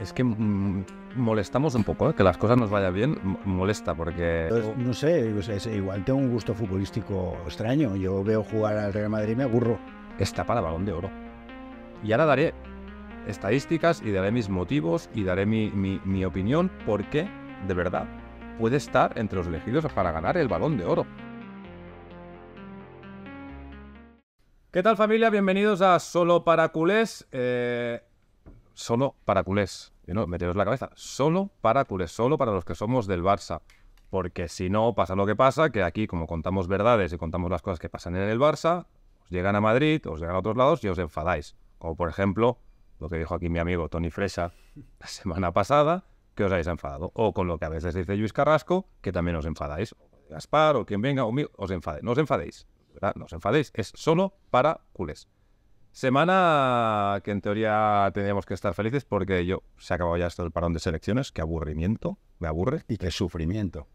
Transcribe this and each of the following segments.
Es que mm, molestamos un poco, ¿eh? que las cosas nos vayan bien, molesta, porque... No sé, igual tengo un gusto futbolístico extraño. Yo veo jugar al Real Madrid y me aburro. Está para balón de oro. Y ahora daré estadísticas y daré mis motivos y daré mi, mi opinión porque, de verdad, puede estar entre los elegidos para ganar el balón de oro. ¿Qué tal familia? Bienvenidos a Solo para Culés. Eh solo para culés. No, meteros la cabeza, solo para culés, solo para los que somos del Barça. Porque si no, pasa lo que pasa, que aquí, como contamos verdades y contamos las cosas que pasan en el Barça, os llegan a Madrid, os llegan a otros lados y os enfadáis. Como por ejemplo, lo que dijo aquí mi amigo Tony Fresa la semana pasada, que os habéis enfadado. O con lo que a veces dice Luis Carrasco, que también os enfadáis. Gaspar o quien venga, o mío, os enfadéis, No os enfadéis. ¿verdad? No os enfadéis. Es solo para culés. Semana que en teoría tendríamos que estar felices porque yo se ha acabado ya esto del parón de selecciones. Qué aburrimiento, me aburre. Y qué sufrimiento.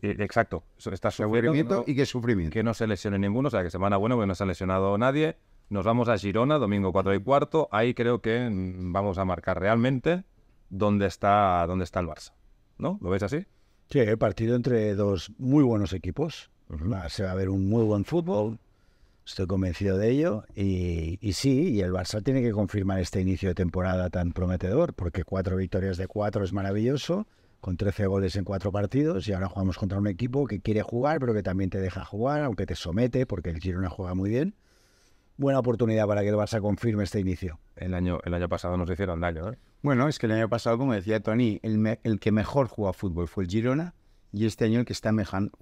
exacto, está sufrimiento y qué sufrimiento. Que no se lesione ninguno, o sea que semana buena, porque no se ha lesionado nadie. Nos vamos a Girona, domingo 4 y cuarto. Ahí creo que vamos a marcar realmente dónde está, dónde está el Barça. ¿No? ¿Lo ves así? Sí, partido entre dos muy buenos equipos. Se va a ver un muy buen fútbol Estoy convencido de ello y, sí, y el Barça tiene que confirmar este inicio de temporada tan prometedor, porque cuatro victorias de cuatro es maravilloso, con 13 goles en cuatro partidos y ahora jugamos contra un equipo que quiere jugar, pero que también te deja jugar, aunque te somete, porque el Girona juega muy bien. Buena oportunidad para que el Barça confirme este inicio. El año, el año pasado nos hicieron daño. ¿eh? Bueno, es que el año pasado, como decía Tony, el, el que mejor jugó a fútbol fue el Girona y este año el que está mejor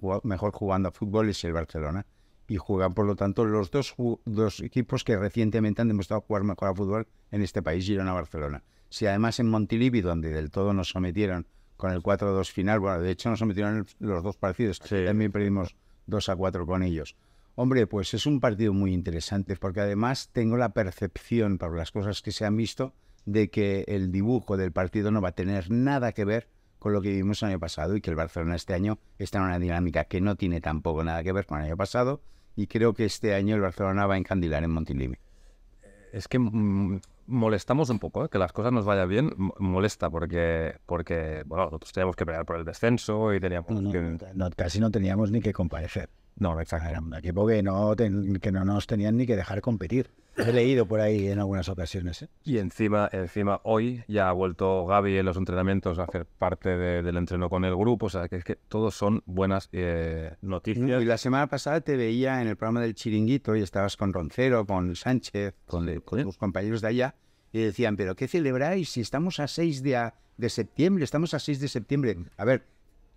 jugando a fútbol es el Barcelona y juegan, por lo tanto, los dos, dos equipos que recientemente han demostrado jugar mejor a fútbol en este país, Girona-Barcelona. Si además en Montilivi, donde del todo nos sometieron con el 4-2 final, bueno, de hecho nos sometieron los dos partidos, también perdimos 2-4 con ellos. Hombre, pues es un partido muy interesante, porque además tengo la percepción, por las cosas que se han visto, de que el dibujo del partido no va a tener nada que ver con lo que vimos el año pasado y que el Barcelona este año está en una dinámica que no tiene tampoco nada que ver con el año pasado, y creo que este año el Barcelona va a encandilar en Montilivi. Es que mm, molestamos un poco, ¿eh? que las cosas nos vayan bien, molesta, porque, porque bueno, nosotros teníamos que pelear por el descenso y teníamos que... casi no teníamos ni que comparecer. No, exacto. Era un equipo que no, que no nos tenían ni que dejar competir. He leído por ahí en algunas ocasiones. ¿eh? Y encima, encima hoy ya ha vuelto Gaby en los entrenamientos a hacer parte del entreno con el grupo. O sea, que es que todos son buenas eh, noticias. Y la semana pasada te veía en el programa del Chiringuito y estabas con Roncero, con Sánchez, con, tus compañeros de allá. Y decían, ¿pero qué celebráis si estamos a 6 de, septiembre? Estamos a 6 de septiembre. A ver,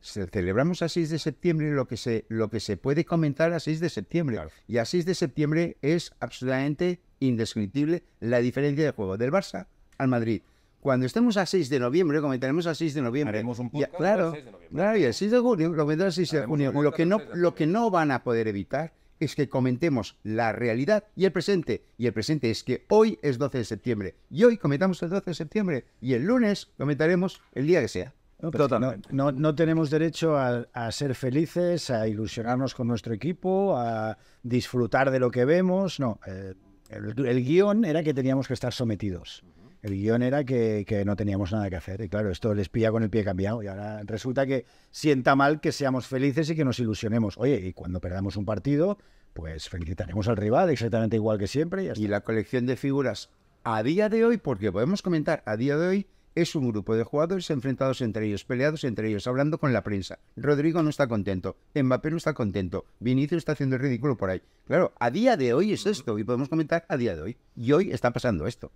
celebramos a 6 de septiembre lo que se, lo que se puede comentar a 6 de septiembre. Y a 6 de septiembre es absolutamente indescriptible la diferencia de juego del Barça al Madrid. Cuando estemos a 6 de noviembre, comentaremos a 6 de noviembre. Haremos un claro, 6 de noviembre. Claro, y el 6 de junio, lo de Lo que, no, lo que no van a poder evitar es que comentemos la realidad y el presente. Y el presente es que hoy es 12 de septiembre. Y hoy comentamos el 12 de septiembre. Y el lunes comentaremos el día que sea. No, No, no, tenemos derecho a, ser felices, a ilusionarnos con nuestro equipo, a disfrutar de lo que vemos. No. Eh, el, guión era que teníamos que estar sometidos. El guión era que, no teníamos nada que hacer. Y claro, esto les pilla con el pie cambiado. Y ahora resulta que sienta mal que seamos felices y que nos ilusionemos. Oye, y cuando perdamos un partido, pues felicitaremos al rival exactamente igual que siempre. y la colección de figuras a día de hoy, porque podemos comentar, a día de hoy es un grupo de jugadores enfrentados entre ellos, peleados entre ellos, hablando con la prensa. Rodrigo no está contento, Mbappé no está contento, Vinicius está haciendo el ridículo por ahí. Claro, a día de hoy es esto, y podemos comentar a día de hoy. Y hoy está pasando esto.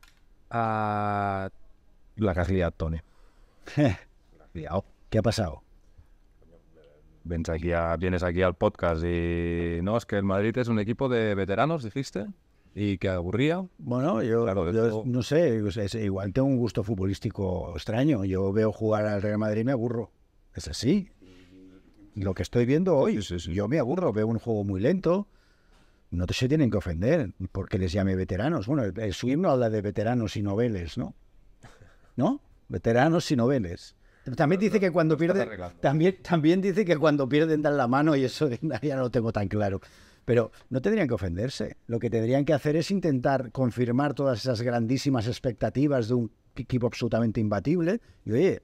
Ah, la casualidad, Tony. ¿Qué ha pasado? vienes aquí al podcast y... No, es que el Madrid es un equipo de veteranos, dijiste. ¿Y qué aburría? Bueno, yo, no sé, igual tengo un gusto futbolístico extraño. Yo veo jugar al Real Madrid y me aburro. Es así. Lo que estoy viendo hoy, yo me aburro, veo un juego muy lento. No te se tienen que ofender porque les llame veteranos. Bueno, el, su himno habla de veteranos y noveles, ¿no? ¿No? Veteranos y noveles. También dice que cuando pierden, también, también dice que cuando pierden dan la mano y eso ya no lo tengo tan claro pero no tendrían que ofenderse. Lo que tendrían que hacer es intentar confirmar todas esas grandísimas expectativas de un equipo absolutamente imbatible. Y oye,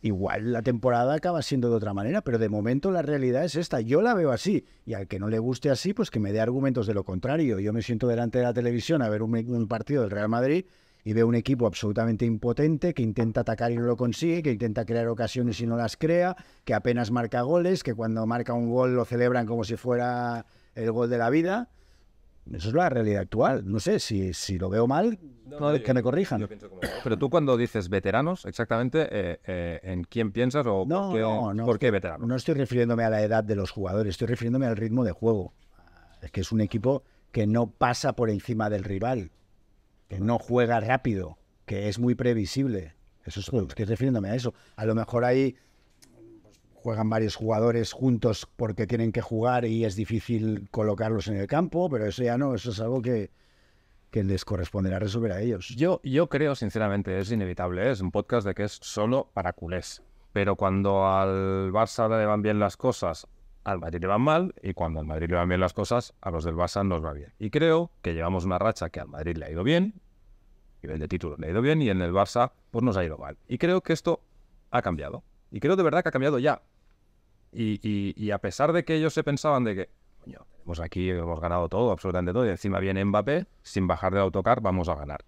igual la temporada acaba siendo de otra manera, pero de momento la realidad es esta. Yo la veo así. Y al que no le guste así, pues que me dé argumentos de lo contrario. Yo me siento delante de la televisión a ver un, partido del Real Madrid y veo un equipo absolutamente impotente que intenta atacar y no lo consigue, que intenta crear ocasiones y no las crea, que apenas marca goles, que cuando marca un gol lo celebran como si fuera el gol de la vida. Eso es la realidad actual. No sé, si, si lo veo mal, que me corrijan. Pero tú cuando dices veteranos, exactamente, eh, eh, ¿en quién piensas o por, qué, no, veteranos? No estoy refiriéndome a la edad de los jugadores, estoy refiriéndome al ritmo de juego. Es que es un equipo que no pasa por encima del rival, que no juega rápido, que es muy previsible. Eso es, estoy refiriéndome a eso. A lo mejor hay juegan varios jugadores juntos porque tienen que jugar y es difícil colocarlos en el campo, pero eso ya no, eso es algo que, les corresponderá resolver a ellos. Yo, yo creo, sinceramente, es inevitable, ¿eh? es un podcast de que es solo para culés. Pero cuando al Barça le van bien las cosas, al Madrid le van mal, y cuando al Madrid le van bien las cosas, a los del Barça nos va bien. Y creo que llevamos una racha que al Madrid le ha ido bien, nivel de título le ha ido bien, y en el Barça pues nos ha ido mal. Y creo que esto ha cambiado. Y creo de verdad que ha cambiado ya. Y, a pesar de que ellos se pensaban de que, coño, aquí, hemos ganado todo, absolutamente todo, y encima viene Mbappé, sin bajar del autocar vamos a ganar.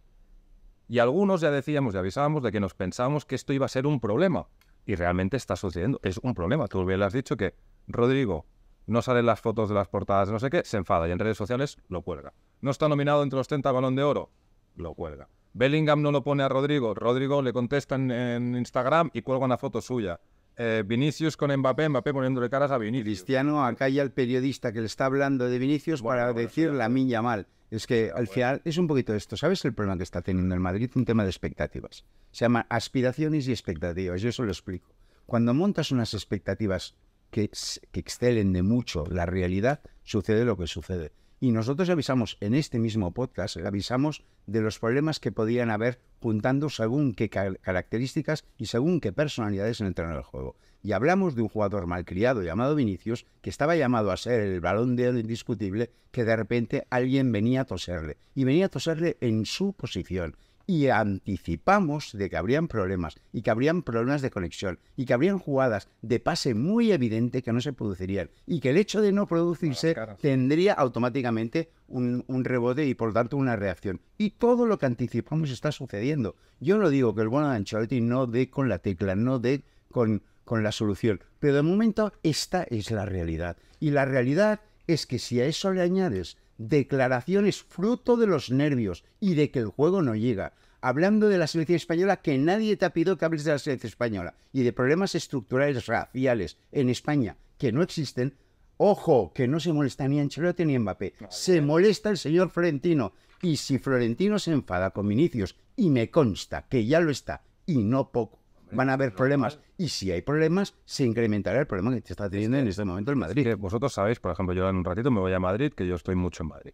Y algunos ya decíamos y avisábamos de que nos pensábamos que esto iba a ser un problema. Y realmente está sucediendo, es un problema. Tú bien has dicho que Rodrigo no salen las fotos de las portadas de no sé qué, se enfada y en redes sociales lo cuelga. No está nominado entre los 30 balón de oro, lo cuelga. Bellingham no lo pone a Rodrigo, Rodrigo le contesta en Instagram y cuelga una foto suya. Eh, Vinicius con Mbappé, Mbappé poniéndole caras a Vinicius. Cristiano acá ya al periodista que le está hablando de Vinicius para decir la miña mal. Es que al final es un poquito esto. ¿Sabes el problema que está teniendo el Madrid? Un tema de expectativas. Se llama aspiraciones y expectativas. Yo eso lo explico. Cuando montas unas expectativas que, que excelen de mucho la realidad, sucede lo que sucede. Y nosotros avisamos en este mismo podcast, avisamos de los problemas que podían haber juntando según qué características y según qué personalidades en el terreno del juego. Y hablamos de un jugador malcriado llamado Vinicius, que estaba llamado a ser el balón de indiscutible, que de repente alguien venía a toserle. Y venía a toserle en su posición y anticipamos de que habrían problemas y que habrían problemas de conexión y que habrían jugadas de pase muy evidente que no se producirían y que el hecho de no producirse tendría automáticamente un, rebote y por tanto una reacción. Y todo lo que anticipamos está sucediendo. Yo no digo que el bueno de Ancelotti no dé con la tecla, no dé con, con la solución, pero de momento esta es la realidad. Y la realidad es que si a eso le añades declaraciones fruto de los nervios y de que el juego no llega. Hablando de la selección española, que nadie te ha pedido que hables de la selección española y de problemas estructurales raciales en España que no existen. Ojo, que no se molesta ni Ancelotti ni Mbappé. se molesta el señor Florentino. Y si Florentino se enfada con Vinicius, y me consta que ya lo está, y no poco, van a haber problemas. Y si hay problemas, se incrementará el problema que te está teniendo en este momento el Madrid. vosotros sabéis, por ejemplo, yo en un ratito me voy a Madrid, que yo estoy mucho en Madrid.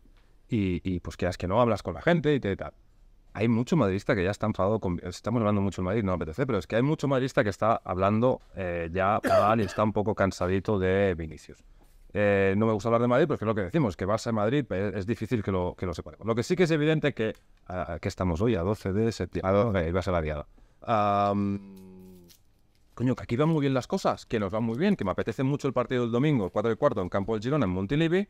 Y, y pues es que no, hablas con la gente y te tal. Hay mucho madridista que ya está enfadado con... Estamos hablando mucho en Madrid, no me apetece, pero es que hay mucho madridista que está hablando eh, ya y está un poco cansadito de Vinicius. Eh, no me gusta hablar de Madrid, pero es lo que decimos, que vas a Madrid eh, es difícil que lo, lo separemos. Lo que sí que es evidente que, a, ah, que estamos hoy, a 12 de septiembre, a 12, iba a ser la diada coño, que aquí van muy bien las cosas, que nos van muy bien, que me apetece mucho el partido del domingo, 4 de cuarto, en campo del Girona, en Montilivi,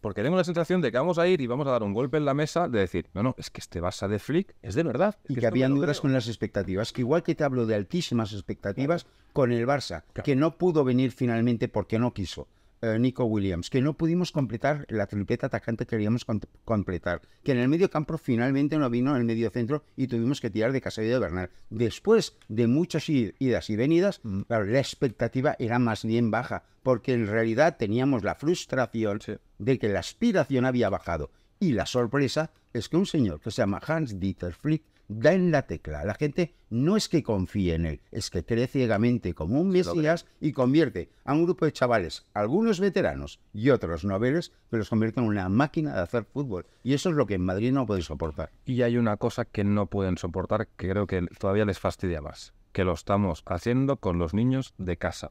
porque tengo la sensación de que vamos a ir y vamos a dar un golpe en la mesa de decir, no, no, es que este Barça de Flick es de verdad. y que, habían dudas con las expectativas, que igual que te hablo de altísimas expectativas con el Barça, que no pudo venir finalmente porque no quiso. Eh, Nico Williams, que no pudimos completar la tripleta atacante que queríamos completar, que en el medio campo finalmente no vino el medio centro y tuvimos que tirar de Casadio de Bernal. Después de muchas idas y venidas, mm. la expectativa era más bien baja, porque en realidad teníamos la frustración de que la aspiración había bajado. Y la sorpresa es que un señor que se llama Hans Dieter Flick da en la tecla. La gente no es que confíe en él, es que cree ciegamente como un mesías y convierte a un grupo de chavales, algunos veteranos y otros noveles, pero los convierte en una máquina de hacer fútbol. Y eso es lo que en Madrid no pueden soportar. Y hay una cosa que no pueden soportar que creo que todavía les fastidia más, que lo estamos haciendo con los niños de casa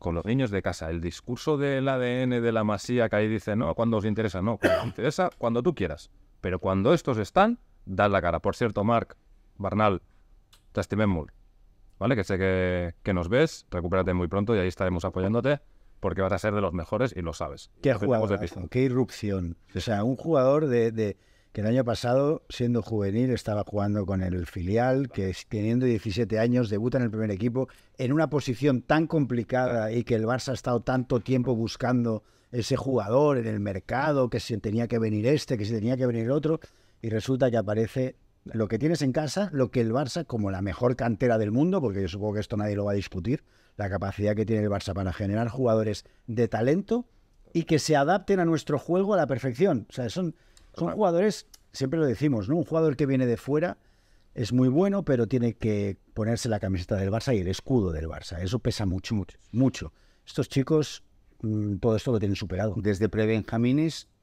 con los niños de casa. El discurso del ADN de la masía que ahí dice, no, cuando os interesa, no, cuando os interesa, cuando tú quieras. Pero cuando estos están, ¡Dad la cara. Por cierto, Marc, Barnal, te ¿Vale? Que sé que, nos ves, recupérate muy pronto y ahí estaremos apoyándote porque vas a ser de los mejores y lo sabes. Qué jugador, qué irrupción. O sea, un jugador de, que el año pasado, siendo juvenil, estaba jugando con el filial, que teniendo 17 años debuta en el primer equipo, en una posición tan complicada y que el Barça ha estado tanto tiempo buscando ese jugador en el mercado, que si tenía que venir este, que si tenía que venir otro, y resulta que aparece lo que tienes en casa, lo que el Barça, como la mejor cantera del mundo, porque yo supongo que esto nadie lo va a discutir, la capacidad que tiene el Barça para generar jugadores de talento y que se adapten a nuestro juego a la perfección. O sea, son, jugadores, siempre lo decimos, ¿no? Un jugador que viene de fuera es muy bueno, pero tiene que ponerse la camiseta del Barça y el escudo del Barça. Eso pesa mucho, mucho. mucho. Estos chicos, mm, todo esto lo tienen superado. Desde pre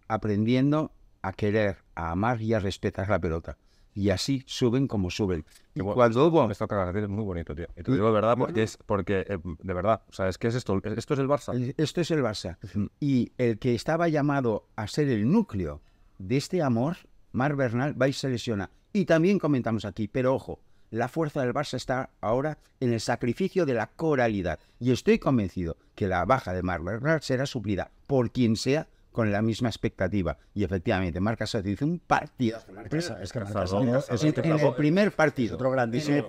aprendiendo a querer, a amar y a respetar la pelota. Y así suben como suben. Y cuando Esto que es muy bonito, tío. Y de verdad porque, es, porque eh, de verdad, ¿sabes sea, es esto, esto es el Barça. Esto es el Barça. Y el que estaba llamado a ser el núcleo de este amor, Mar Bernal, va y se lesiona. Y también comentamos aquí, pero ojo, la fuerza del Barça está ahora en el sacrificio de la coralidad. Y estoy convencido que la baja de Mar Bernal será suplida por quien sea con la misma expectativa. Y efectivamente, marca se dice un partido. Es que el primer partido. grandísimo.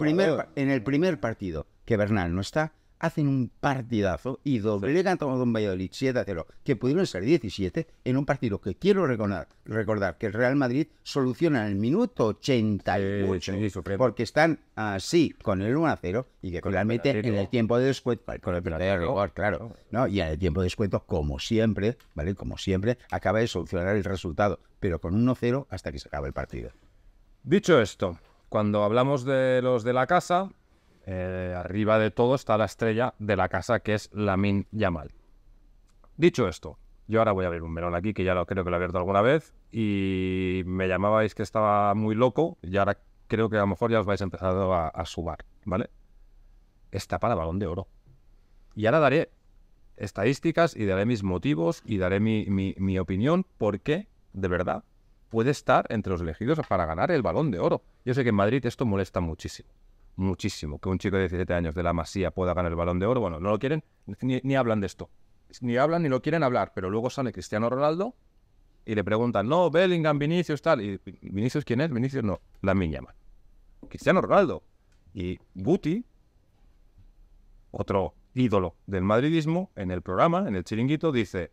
en el primer partido que Bernal no está, hacen un partidazo y doblegan a Don Valladolid 7 a 0, que pudieron ser 17 en un partido que quiero recordar, recordar que el Real Madrid soluciona en el minuto 88, porque están así con el 1 0 y que finalmente en el tiempo de descuento, con el de error, claro, ¿no? y en el tiempo de descuento, como siempre, ¿vale? Como siempre, acaba de solucionar el resultado, pero con 1 0 hasta que se acabe el partido. Dicho esto, cuando hablamos de los de la casa, eh, arriba de todo está la estrella de la casa, que es Lamin Yamal. Dicho esto, yo ahora voy a abrir un melón aquí, que ya lo, creo que lo he abierto alguna vez, y me llamabais que estaba muy loco, y ahora creo que a lo mejor ya os vais empezando a, subar, ¿vale? Está para balón de oro. Y ahora daré estadísticas y daré mis motivos y daré mi opinión, porque, de verdad, puede estar entre los elegidos para ganar el balón de oro. Yo sé que en Madrid esto molesta muchísimo muchísimo que un chico de 17 años de la Masía pueda ganar el balón de oro. Bueno, no lo quieren, ni, hablan de esto. Ni hablan ni lo quieren hablar, pero luego sale Cristiano Ronaldo y le preguntan, no, Bellingham, Vinicius, tal. ¿Y Vinicius quién es? Vinicius no, la llama Cristiano Ronaldo. Y Buti, otro ídolo del madridismo, en el programa, en el chiringuito, dice,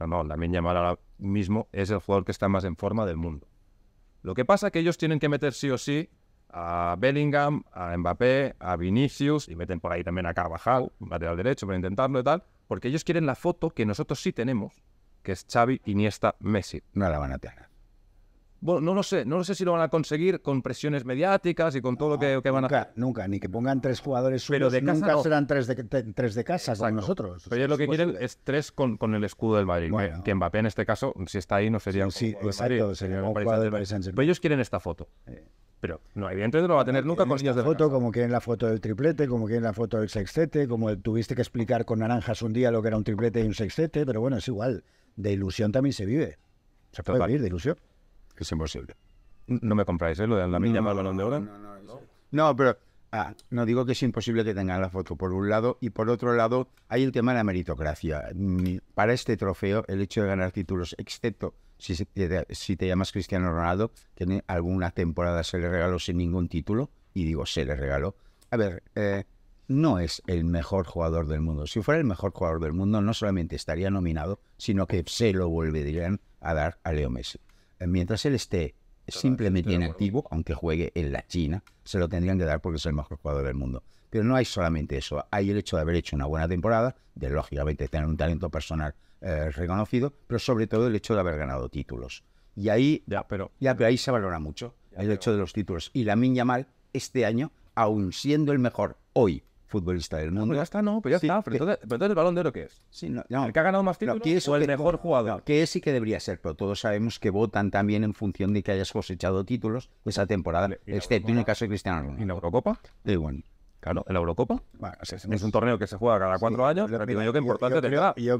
no, no, la llama ahora mismo es el jugador que está más en forma del mundo. Lo que pasa es que ellos tienen que meter sí o sí a Bellingham, a Mbappé, a Vinicius y meten por ahí también a Carvajal, lateral derecho, para intentarlo y tal, porque ellos quieren la foto que nosotros sí tenemos, que es Xavi, Iniesta, Messi. No la van a tener. Bueno, no lo sé, no lo sé si lo van a conseguir con presiones mediáticas y con todo lo que, que van a a Nunca, ni que pongan tres jugadores suyos, de nunca serán tres de, tres de casa nosotros. Pero lo que pues quieren es tres con, el escudo del Madrid. Que Mbappé en este caso, si está ahí, no sería sí, sí, sería un jugador del Madrid. Pero ellos quieren esta foto. Eh. Pero no, evidentemente no lo va a tener nunca con de foto, Como como quieren la foto del triplete, como quieren la foto del sextete, como tuviste que explicar con naranjas un día lo que era un triplete y un sextete, pero bueno, es igual. De ilusión también se vive. Se puede vivir de ilusión. Es imposible. No me compráis, ¿eh? Lo de la milla más balón de oro. No, pero ah, no digo que es imposible que tengan la foto, por un lado, y por otro lado, hay el tema de la meritocracia. Mm, para este trofeo, el hecho de ganar títulos, excepto si, te, llamas Cristiano Ronaldo, que alguna temporada se le regaló sin ningún título, y digo, se le regaló. A ver, eh, no es el mejor jugador del mundo. Si fuera el mejor jugador del mundo, no solamente estaría nominado, sino que se lo volverían a dar a Leo Messi. Eh, mientras él esté simplemente activo, aunque juegue en la China, se lo tendrían que dar porque es el mejor jugador del mundo. Pero no hay solamente eso, hay el hecho de haber hecho una buena temporada, de lógicamente tener un talento personal eh, reconocido, pero sobre todo el hecho de haber ganado títulos. Y ahí, ya, pero, ya, pero ahí se valora mucho el hecho de los títulos. Y la Minya Mal, este año, aún siendo el mejor hoy futbolista del mundo. No, ya está, no, pero ya está. Pero, entonces, ¿el balón de oro qué es? que ha ganado más títulos es, o el mejor jugador? que es y que debería ser, pero todos sabemos que votan también en función de que hayas cosechado títulos esa temporada, excepto este, en el caso de Cristiano Ronaldo. ¿Y la Eurocopa? y bueno Claro, el Eurocopa. es, un torneo que se juega cada cuatro años, yo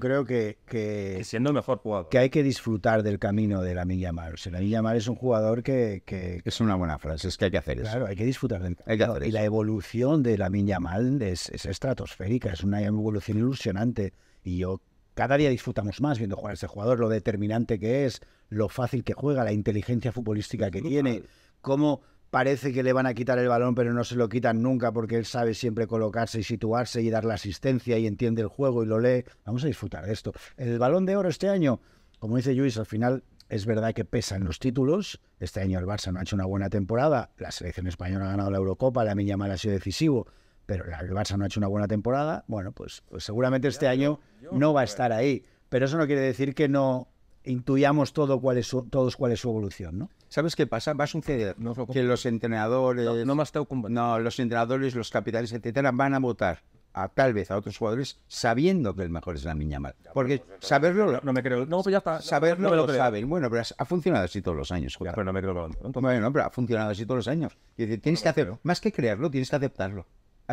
creo, que, que, siendo el mejor jugador. Que hay que disfrutar del camino de la Milla mal. la Milla es un jugador que, Es una buena frase, es que hay que hacer eso. Claro, hay que disfrutar del camino. y la evolución de la Milla mal es, estratosférica, es una evolución ilusionante. Y yo cada día disfrutamos más viendo jugar a ese jugador, lo determinante que es, lo fácil que juega, la inteligencia futbolística que tiene, cómo parece que le van a quitar el balón, pero no se lo quitan nunca porque él sabe siempre colocarse y situarse y dar la asistencia y entiende el juego y lo lee. Vamos a disfrutar de esto. El balón de oro este año, como dice Luis, al final es verdad que pesan los títulos. Este año el Barça no ha hecho una buena temporada. La selección española ha ganado la Eurocopa, la Miña ha sido decisivo, pero el Barça no ha hecho una buena temporada. Bueno, pues, pues seguramente este año no va a estar ahí. Pero eso no quiere decir que no intuyamos todo cuál es todos cuál es su evolución, ¿no? ¿Sabes qué pasa? Va a suceder que los entrenadores... los entrenadores, los capitanes, etcétera, van a votar a tal vez a otros jugadores sabiendo que el mejor es la mal Porque pues, saberlo... No, me creo... No, pues ya está. Saberlo lo, saben. Bueno, pero ha funcionado así todos los años. pero no me creo Bueno, pero ha funcionado así todos los años. Y tienes que hacerlo Más que crearlo tienes que aceptarlo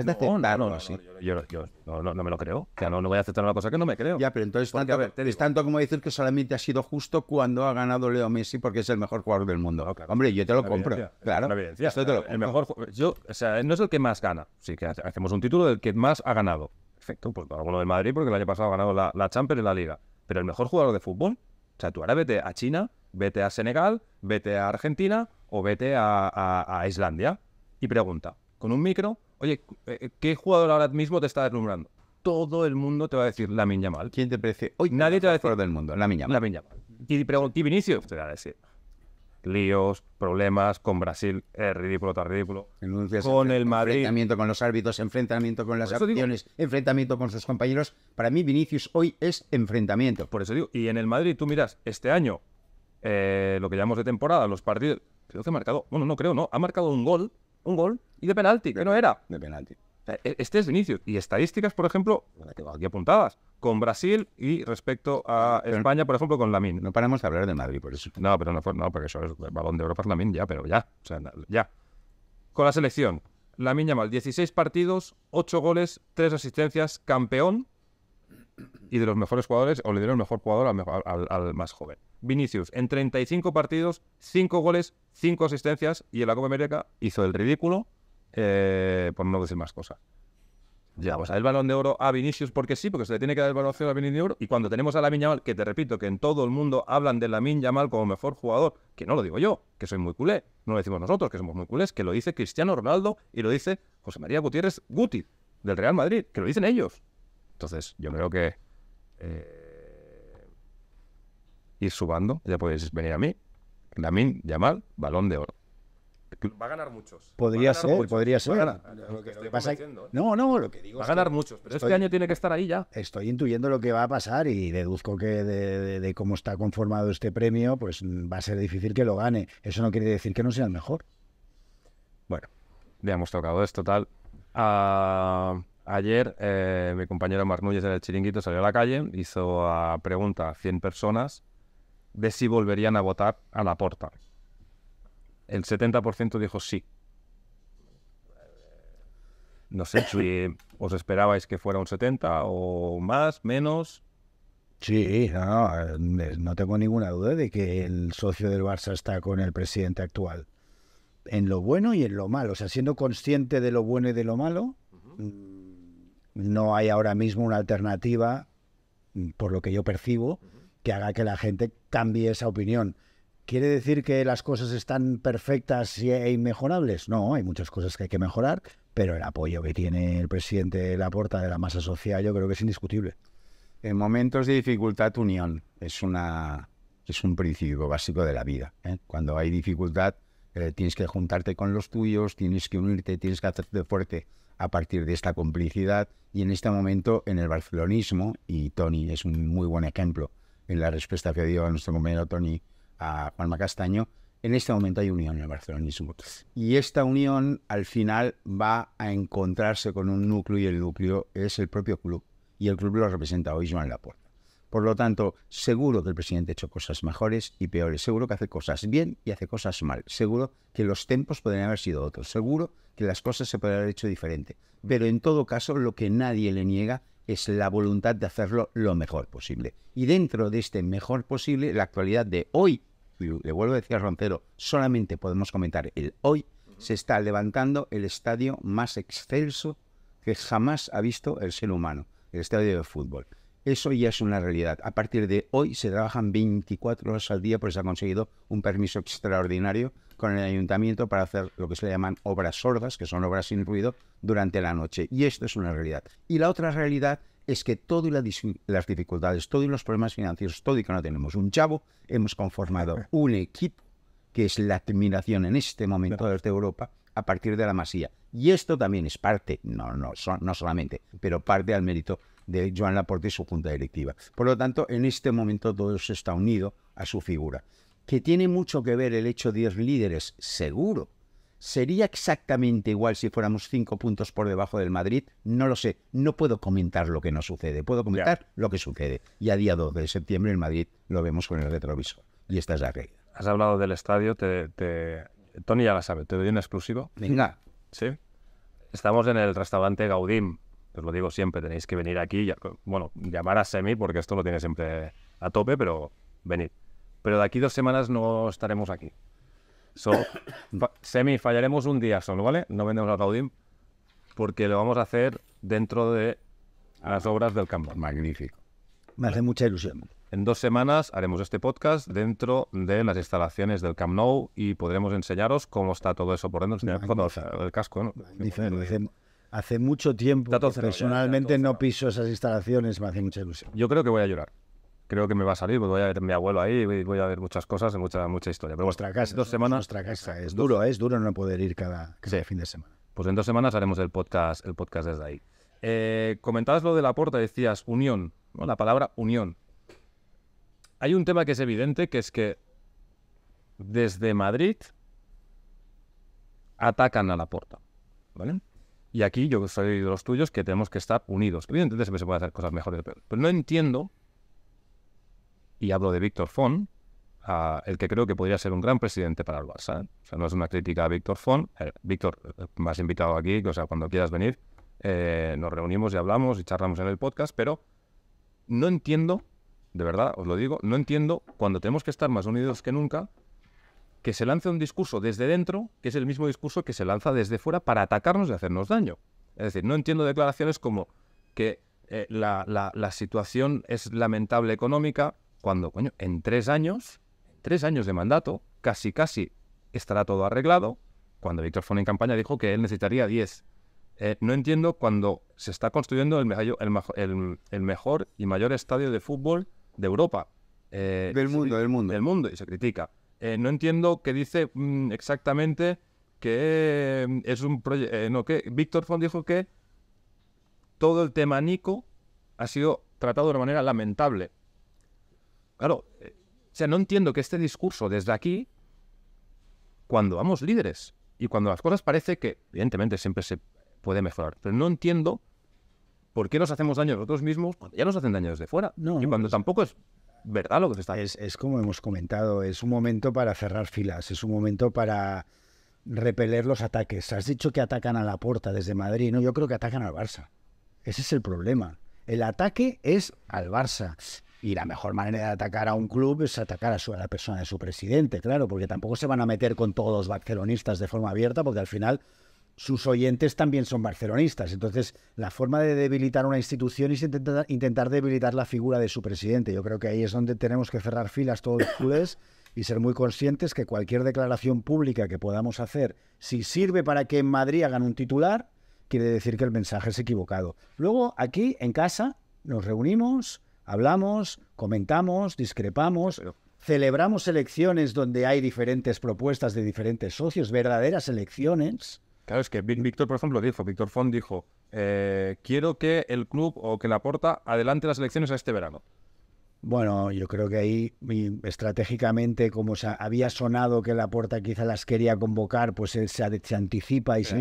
no, Yo, no, me lo creo. no, voy a aceptar una cosa que no me creo. Ya, pero entonces es tanto como decir que solamente ha sido justo cuando ha ganado Leo Messi porque es el mejor jugador del mundo. Hombre, yo te lo compro. claro. El mejor, yo, no es el que más gana. Sí que hacemos un título del que más ha ganado. Perfecto, pues lo de Madrid porque el año pasado ha ganado la, Champions y la Liga. Pero el mejor jugador de fútbol, o sea, tú ahora vete a China, vete a Senegal, vete a Argentina o vete a Islandia y pregunta con un micro Oye, eh, eh, ¿qué jugador ahora mismo te está deslumbrando? Todo el mundo te va a decir la Lamin mal. ¿Quién te parece? Hoy nadie te va a decir. Todo el mundo, la Yamal. Lamin Yamal. Y, y Vinicius te va a decir. Líos, problemas con Brasil, ridículo tan ridículo. con el Madrid. Enfrentamiento con los árbitros, enfrentamiento con las acciones, enfrentamiento con sus compañeros. Para mí, Vinicius hoy es enfrentamiento. Por eso digo, y en el Madrid tú miras, este año, eh, lo que llamamos de temporada, los partidos, creo ha marcado, bueno, no creo, no, ha marcado un gol un gol. Y de penalti, que no era. De penalti. E-, este es inicio. Y estadísticas, por ejemplo, aquí apuntadas, con Brasil y respecto a ah, España, por ejemplo, con Lamin. No paramos de hablar de Madrid, por eso. No, pero no, fue, no porque eso es el balón de Europa es Lamin, ya, pero ya. O sea, ya. Con la selección, Lamin Yamal, 16 partidos, 8 goles, 3 asistencias, campeón y de los mejores jugadores, o le dieron el mejor jugador al, más joven. Vinicius, en 35 partidos, 5 goles, 5 asistencias, y en la Copa América hizo el ridículo, eh, por no decir más cosas. Ya, pues el balón de oro a Vinicius porque sí, porque se le tiene que dar el balón de oro a Vinicius Y cuando tenemos a Lamin Yamal, que te repito, que en todo el mundo hablan de Lamin Yamal como mejor jugador, que no lo digo yo, que soy muy culé, no lo decimos nosotros, que somos muy culés, que lo dice Cristiano Ronaldo y lo dice José María Gutiérrez Guti, del Real Madrid, que lo dicen ellos. Entonces, yo creo que eh, ir subando. Ya podéis venir a mí. Lamin, Yamal, balón de oro. Va a ganar muchos. Podría ser, podría ser. Lo que, no, no, lo que digo. Va a ganar muchos, pero este año tiene que estar ahí ya. Estoy intuyendo lo que va a pasar y deduzco que de, cómo está conformado este premio, pues va a ser difícil que lo gane. Eso no quiere decir que no sea el mejor. Bueno, ya hemos tocado esto, tal. Ah, Ayer eh, mi compañero Marnulles en el chiringuito salió a la calle, hizo a pregunta a 100 personas de si volverían a votar a la porta. El 70% dijo sí. No sé si os esperabais que fuera un 70 o más, menos. Sí, eh, no, tengo ninguna duda de que el socio del Barça está con el presidente actual. En lo bueno y en lo malo. O sea, siendo consciente de lo bueno y de lo malo, no hay ahora mismo una alternativa, mm, por lo que yo percibo, que haga que la gente cambie esa opinión. ¿Quiere decir que las cosas están perfectas e inmejorables? No, hay muchas cosas que hay que mejorar, pero el apoyo que tiene el presidente Laporta de la masa social yo creo que es indiscutible. En momentos de dificultad, unión es, es un principio básico de la vida. ¿eh? Cuando hay dificultad, eh, tienes que juntarte con los tuyos, tienes que unirte, tienes que hacerte fuerte a partir de esta complicidad y en este momento en el barcelonismo, y Tony es un muy buen ejemplo en la respuesta que dio a nuestro compañero Tony a Juanma Castaño, en este momento hay unión en el barcelonismo. Y esta unión al final va a encontrarse con un núcleo y el núcleo es el propio club. Y el club lo representa hoy Joan Laporta. Por lo tanto, seguro que el presidente ha hecho cosas mejores y peores, seguro que hace cosas bien y hace cosas mal, seguro que los tiempos podrían haber sido otros, seguro que las cosas se podrían haber hecho diferente. Pero en todo caso, lo que nadie le niega es la voluntad de hacerlo lo mejor posible. Y dentro de este mejor posible, la actualidad de hoy, le vuelvo a decir a Roncero, solamente podemos comentar el hoy, se está levantando el estadio más excelso que jamás ha visto el ser humano, el estadio de fútbol. Eso ya es una realidad. A partir de hoy se trabajan 24 horas al día, pues se ha conseguido un permiso extraordinario con el ayuntamiento para hacer lo que se le llaman obras sordas, que son obras sin ruido, durante la noche. Y esto es una realidad. Y la otra realidad es que todas las dificultades, todos los problemas financieros, todo y que no tenemos un chavo, hemos conformado un equipo que es la admiración en este momento desde Europa a partir de la masía. Y esto también es parte, no, no, no solamente, pero parte al mérito de Joan Laporte y su junta directiva. Por lo tanto, en este momento todo eso está unido a su figura. Que tiene mucho que ver el hecho de ir líderes, seguro. ¿Sería exactamente igual si fuéramos cinco puntos por debajo del Madrid? No lo sé. No puedo comentar lo que no sucede. Puedo comentar lo que sucede. Y a día 2 de septiembre en Madrid lo vemos con el retrovisor. Y esta es la regla. Has hablado del estadio. Tony ya la sabe. Te doy un exclusivo. Venga. Sí. Estamos en el restaurante Gaudín os lo digo siempre, tenéis que venir aquí, bueno, llamar a Semi porque esto lo tiene siempre a tope, pero venid. Pero de aquí dos semanas no estaremos aquí. So, semi, fallaremos un día solo, ¿vale? No vendemos a Taudim porque lo vamos a hacer dentro de las obras del campo. Magnífico. Me hace mucha ilusión. En dos semanas haremos este podcast dentro de las instalaciones del Camp Nou y podremos enseñaros cómo está todo eso por dentro, el casco. ¿no? dice hace mucho tiempo personalmente no piso esas instalaciones, me hace mucha ilusión. Yo creo que voy a llorar. Creo que me va a salir, porque voy a ver mi abuelo ahí, voy a ver muchas cosas, mucha, mucha historia. Pero nuestra casa, dos semanas. Nuestra casa, es duro, es duro no poder ir cada, fin de semana. Pues en dos semanas haremos el podcast, el podcast desde ahí. Eh, comentabas lo de la puerta, decías unión, la palabra unión. Hay un tema que es evidente, que es que desde Madrid atacan a la puerta, ¿Vale? Y aquí yo soy de los tuyos que tenemos que estar unidos. Evidentemente se pueden hacer cosas mejores, pero, pero no entiendo, y hablo de Víctor Font, el que creo que podría ser un gran presidente para el Barça. ¿eh? O sea, no es una crítica a Víctor Fon. Eh, Víctor, eh, me has invitado aquí, o sea, cuando quieras venir, nos reunimos y hablamos y charlamos en el podcast, pero no entiendo, de verdad, os lo digo, no entiendo cuando tenemos que estar más unidos que nunca que se lance un discurso desde dentro, que es el mismo discurso que se lanza desde fuera para atacarnos y hacernos daño. Es decir, no entiendo declaraciones como que eh, la, la, situación es lamentable económica cuando, coño, en tres años, tres años de mandato, casi casi estará todo arreglado, cuando Víctor Fon en campaña dijo que él necesitaría 10. Eh, no entiendo cuando se está construyendo el, el, mejor y mayor estadio de fútbol de Europa, eh, del mundo, del mundo. Del mundo, y se critica. Eh, no entiendo que dice mm, exactamente que mm, es un proyecto... Eh, no, que Víctor Font dijo que todo el tema Nico ha sido tratado de una manera lamentable. Claro, eh, o sea, no entiendo que este discurso desde aquí, cuando vamos líderes y cuando las cosas parece que, evidentemente, siempre se puede mejorar, pero no entiendo por qué nos hacemos daño nosotros mismos cuando ya nos hacen daño desde fuera. y cuando pues tampoco es verdad lo que te está Es, como hemos comentado, es un momento para cerrar filas, es un momento para repeler los ataques. Has dicho que atacan a la puerta desde Madrid, no, yo creo que atacan al Barça. Ese es el problema. El ataque es al Barça. Y la mejor manera de atacar a un club es atacar a, su, a la persona de su presidente, claro, porque tampoco se van a meter con todos los barcelonistas de forma abierta, porque al final sus oyentes también son barcelonistas. Entonces, la forma de debilitar una institución es intentar, intentar debilitar la figura de su presidente. Yo creo que ahí es donde tenemos que cerrar filas todos los clubes y ser muy conscientes que cualquier declaración pública que podamos hacer, si sirve para que en Madrid hagan un titular, quiere decir que el mensaje es equivocado. Luego, aquí en casa, nos reunimos, hablamos, comentamos, discrepamos. Celebramos elecciones donde hay diferentes propuestas de diferentes socios, verdaderas elecciones, Claro, es que Víctor, por ejemplo, dijo, Víctor Font dijo, eh, quiero que el club o que la Porta adelante las elecciones a este verano. Bueno, yo creo que ahí estratégicamente, como se había sonado que la puerta quizá las quería convocar, pues él se, anticipa y se,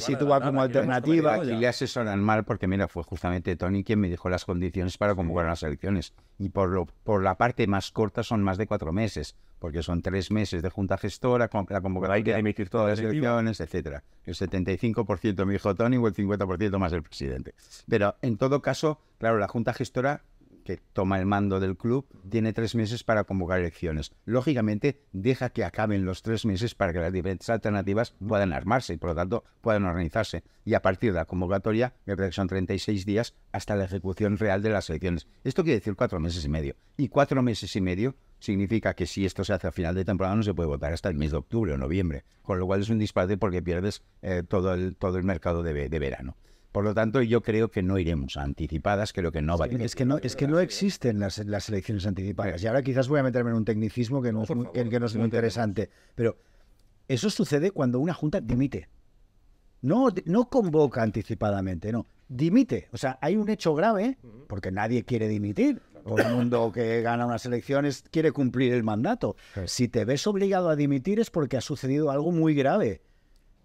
sitúa como alternativa. y le asesoran mal porque, mira, fue justamente Tony quien me dijo las condiciones para convocar las elecciones. Y por, por la parte más corta son más de cuatro meses, porque son tres meses de junta gestora, la convocatoria, hay que emitir todas las elecciones, etcétera. El 75% me dijo Tony o el 50% más el presidente. Pero en todo caso, claro, la junta gestora que toma el mando del club, tiene tres meses para convocar elecciones. Lógicamente, deja que acaben los tres meses para que las diferentes alternativas puedan armarse y, por lo tanto, puedan organizarse. Y a partir de la convocatoria, me parece que son 36 días hasta la ejecución real de las elecciones. Esto quiere decir cuatro meses y medio. Y cuatro meses y medio significa que si esto se hace a final de temporada no se puede votar hasta el mes de octubre o noviembre, con lo cual es un disparate porque pierdes eh, todo, el, todo el mercado de verano. Por lo tanto, yo creo que no iremos anticipadas, creo que no va a... Es que no, es que no existen las, elecciones anticipadas. Y ahora quizás voy a meterme en un tecnicismo que no, es muy, interesante, pero eso sucede cuando una junta dimite. No, convoca anticipadamente, no. Dimite. O sea, hay un hecho grave, porque nadie quiere dimitir. Todo el mundo que gana unas elecciones quiere cumplir el mandato. Si te ves obligado a dimitir es porque ha sucedido algo muy grave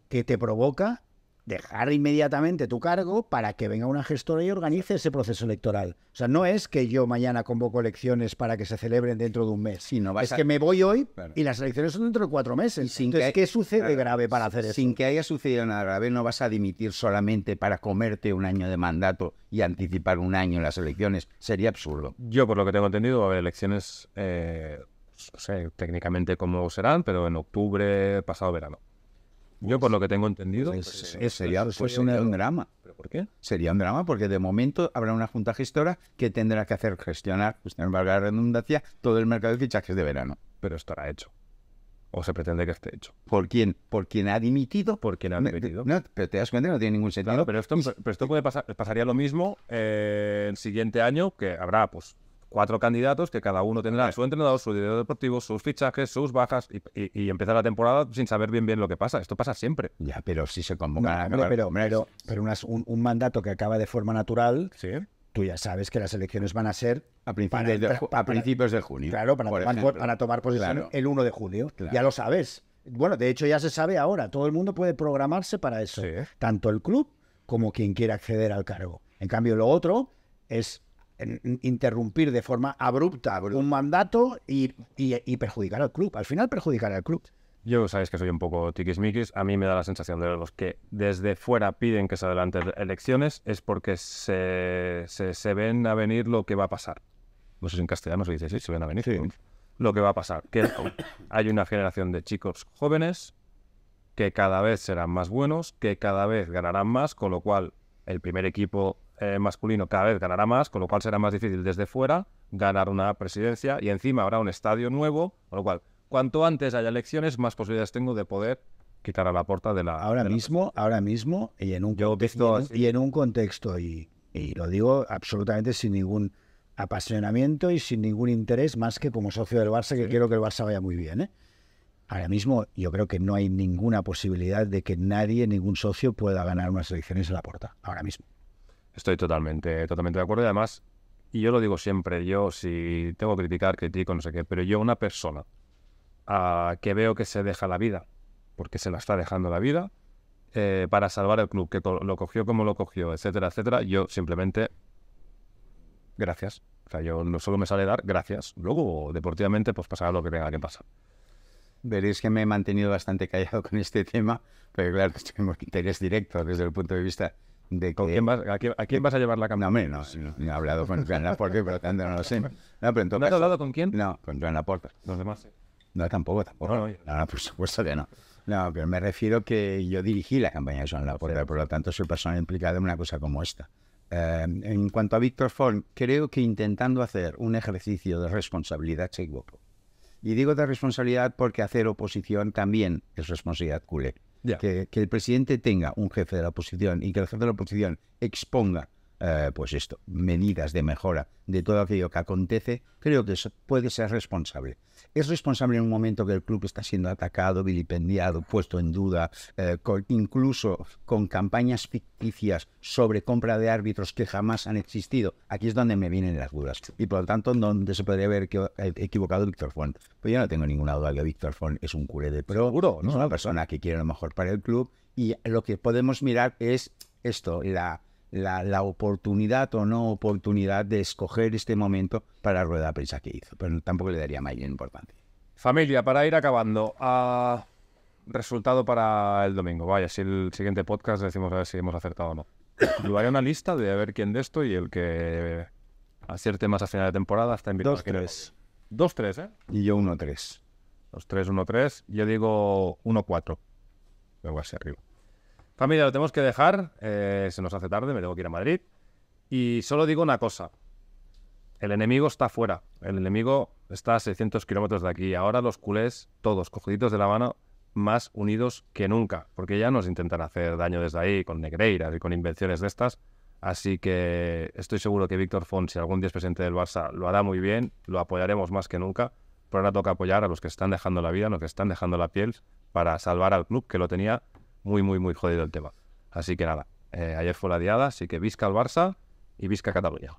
que te provoca dejar inmediatamente tu cargo para que venga una gestora y organice ese proceso electoral. O sea, no es que yo mañana convoco elecciones para que se celebren dentro de un mes. sino es que me voy hoy y las elecciones son dentro de cuatro meses. Sin que... ¿qué sucede grave para hacer eso? Sin que haya sucedido nada grave, no vas a dimitir solamente para comerte un año de mandato y anticipar un año en las elecciones. Sería absurdo. Yo, por lo que tengo entendido, va a haber elecciones, eh, no sé técnicamente cómo serán, pero en octubre, pasado verano. Yo por lo que tengo entendido. sería, un, drama. ¿Pero por qué? Sería un drama porque de momento habrá una junta gestora que tendrá que hacer gestionar, pues valga la redundancia, todo el mercado de fichajes de verano. Pero esto estará hecho. O se pretende que esté hecho. ¿Por quién? ¿Por quién ha dimitido? ¿Por quien ha dimitido? No, pero te das cuenta que no tiene ningún sentido. pero, esto, puede pasar, pasaría lo mismo eh, el siguiente año, que habrá pues cuatro candidatos que cada uno tendrá su entrenador, su director deportivo, sus fichajes, sus bajas y, empezar la temporada sin saber bien bien lo que pasa. Esto pasa siempre. Ya, pero sí se convoca. pero, pero, un, mandato que acaba de forma natural. Sí. Tú ya sabes que las elecciones van a ser a principios, de, junio. Claro, para, tomar, para tomar posición el 1 de julio. Ya lo sabes. Bueno, de hecho ya se sabe ahora. Todo el mundo puede programarse para eso. Tanto el club como quien quiera acceder al cargo. En cambio, lo otro es interrumpir de forma abrupta un mandato y, perjudicar al club. Al final, perjudicar al club. Yo sabéis que soy un poco tiquismiquis. A mí me da la sensación de los que desde fuera piden que se adelanten elecciones es porque se, se, ven a venir lo que va a pasar. No sé si en castellano se dice sí, se ven a venir. Lo que va a pasar. Que hay una generación de chicos jóvenes que cada vez serán más buenos, que cada vez ganarán más, con lo cual el primer equipo eh, masculino cada vez ganará más, con lo cual será más difícil desde fuera ganar una presidencia y encima habrá un estadio nuevo, con lo cual cuanto antes haya elecciones, más posibilidades tengo de poder quitar a la puerta de la... Ahora mismo, ahora mismo, y en un, y, en, un contexto, y, lo digo absolutamente sin ningún apasionamiento y sin ningún interés más que como socio del Barça, que quiero que el Barça vaya muy bien. ¿eh? Ahora mismo yo creo que no hay ninguna posibilidad de que nadie, ningún socio pueda ganar unas elecciones a la puerta. Ahora mismo. Estoy totalmente, totalmente de acuerdo. Y además, y yo lo digo siempre, yo si tengo que criticar, critico, no sé qué, pero yo una persona a, que veo que se deja la vida, porque se la está dejando la vida, eh, para salvar el club, que lo cogió como lo cogió, etcétera, etcétera, yo simplemente, gracias. O sea, yo no solo me sale dar, gracias. Luego, deportivamente, pues pasará lo que tenga que pasar. Veréis que me he mantenido bastante callado con este tema, pero claro, tengo interés directo desde el punto de vista Quién a, quién, vas a llevar la campaña? No, menos. No, he hablado con Joan Laporte, pero tanto no lo sé. No, has hablado con quién? No, con Joan Laporte. ¿Los demás? No, tampoco, tampoco. No, por supuesto que no. No, pero me refiero que yo dirigí la campaña de Joan Laporta por lo tanto soy persona implicada en una cosa como esta. Eh, en cuanto a Víctor Font, creo que intentando hacer un ejercicio de responsabilidad se equivocó. Y digo de responsabilidad porque hacer oposición también es responsabilidad culé que, que el presidente tenga un jefe de la oposición y que el jefe de la oposición exponga eh, pues esto, medidas de mejora de todo aquello que acontece, creo que puede ser responsable. Es responsable en un momento que el club está siendo atacado, vilipendiado, puesto en duda, eh, incluso con campañas ficticias sobre compra de árbitros que jamás han existido. Aquí es donde me vienen las dudas. Y por lo tanto, donde se podría haber eh, equivocado Víctor Font. Pues yo no tengo ninguna duda que Víctor Font es un curé de pro, ¿no? es una persona que quiere lo mejor para el club y lo que podemos mirar es esto, la la, oportunidad o no oportunidad de escoger este momento para rueda de prensa que hizo, pero tampoco le daría mayor importancia. Familia, para ir acabando, ah, resultado para el domingo. Vaya, si el siguiente podcast decimos a ver si hemos acertado o no. Lo una lista de a ver quién de esto y el que acierte más a final de temporada está invitado. Dos, tres. Dos, tres, ¿eh? Y yo uno, tres. Dos, tres, uno, tres. Yo digo uno, cuatro. Luego hacia arriba. Familia, lo tenemos que dejar. Eh, se nos hace tarde, me tengo que ir a Madrid. Y solo digo una cosa. El enemigo está fuera. El enemigo está a 600 kilómetros de aquí. Ahora los culés, todos cogiditos de la mano, más unidos que nunca. Porque ya nos intentan hacer daño desde ahí, con negreiras y con invenciones de estas. Así que estoy seguro que Víctor Font, si algún día es presidente del Barça, lo hará muy bien. Lo apoyaremos más que nunca. Pero ahora toca apoyar a los que están dejando la vida, a los que están dejando la piel para salvar al club que lo tenía muy, muy, muy jodido el tema. Así que nada, eh, ayer fue la diada, así que Vizca al Barça y Vizca Cataluña.